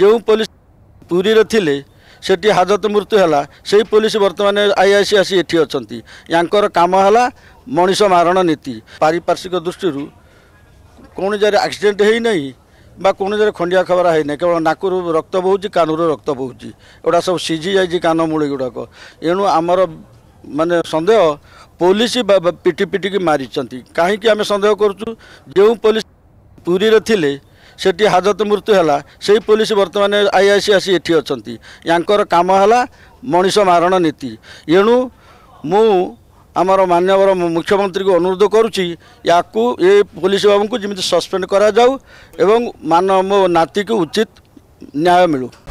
ଯେଉଁ ପୋଲିସ ପୁରୀରେ ଥିଲେ ସେଠି ହାଜତ ମୃତ୍ୟୁ ହେଲା ସେଇ ପୋଲିସ ବର୍ତ୍ତମାନ ଆଇଆଇସି ଆସି ଏଠି ଅଛନ୍ତି ୟାଙ୍କର କାମ ହେଲା ମଣିଷ ମାରଣ ନୀତି ପାରିପାର୍ଶ୍ୱିକ ଦୃଷ୍ଟିରୁ କୌଣସି ଜାଗାରେ ଆକ୍ସିଡେଣ୍ଟ ହେଇନାହିଁ ବା କୌଣସି ଜାଗାରେ ଖଣ୍ଡିଆ ଖବର ହେଇନାହିଁ କେବଳ ନାକରୁ ରକ୍ତ ବୋହୁଛି କାନରୁ ରକ୍ତ ବୋହୁଛି ଏଗୁଡ଼ା ସବୁ ସିଝି ଯାଇଛି କାନମୂଳି ଗୁଡ଼ାକ ଏଣୁ ଆମର ମାନେ ସନ୍ଦେହ ପୋଲିସ ପିଟି ପିଟିକି ମାରିଛନ୍ତି କାହିଁକି ଆମେ ସନ୍ଦେହ କରୁଛୁ ଯେଉଁ ପୋଲିସ ପୁରୀରେ ଥିଲେ ସେଠି ହାଜତ ମୃତ୍ୟୁ ହେଲା ସେଇ ପୋଲିସ ବର୍ତ୍ତମାନ ଆଇ ଆଇ ସି ଆସି ଏଠି ଅଛନ୍ତି ୟାଙ୍କର କାମ ହେଲା ମଣିଷ ମାରଣ ନୀତି ଏଣୁ ମୁଁ ଆମର ମାନ୍ୟବର ମୁଖ୍ୟମନ୍ତ୍ରୀଙ୍କୁ ଅନୁରୋଧ କରୁଛି ୟାକୁ ଏ ପୋଲିସ ବାବୁଙ୍କୁ ଯେମିତି ସସ୍ପେଣ୍ଡ କରାଯାଉ ଏବଂ ମାନ ମୋ ନାତିକୁ ଉଚିତ ନ୍ୟାୟ ମିଳୁ